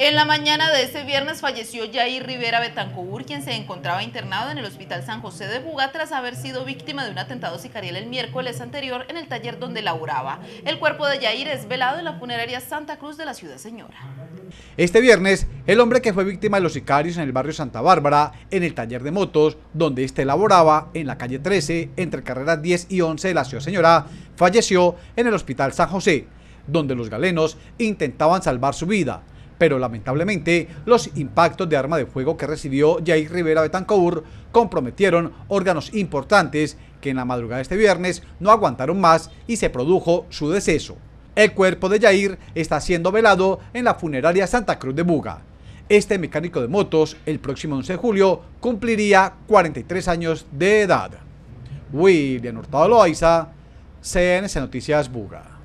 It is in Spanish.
En la mañana de ese viernes falleció Jair Rivera Betancourt, quien se encontraba internado en el Hospital San José de Buga tras haber sido víctima de un atentado sicarial el miércoles anterior en el taller donde laboraba. El cuerpo de Jair es velado en la funeraria Santa Cruz de la Ciudad Señora. Este viernes, el hombre que fue víctima de los sicarios en el barrio Santa Bárbara, en el taller de motos, donde éste laboraba, en la calle 13, entre carreras 10 y 11 de la Ciudad Señora, falleció en el Hospital San José, donde los galenos intentaban salvar su vida pero lamentablemente los impactos de arma de fuego que recibió Jair Rivera Betancourt comprometieron órganos importantes que en la madrugada de este viernes no aguantaron más y se produjo su deceso. El cuerpo de Jair está siendo velado en la funeraria Santa Cruz de Buga. Este mecánico de motos, el próximo 11 de julio, cumpliría 43 años de edad. William Hurtado Loaiza, CNC Noticias Buga.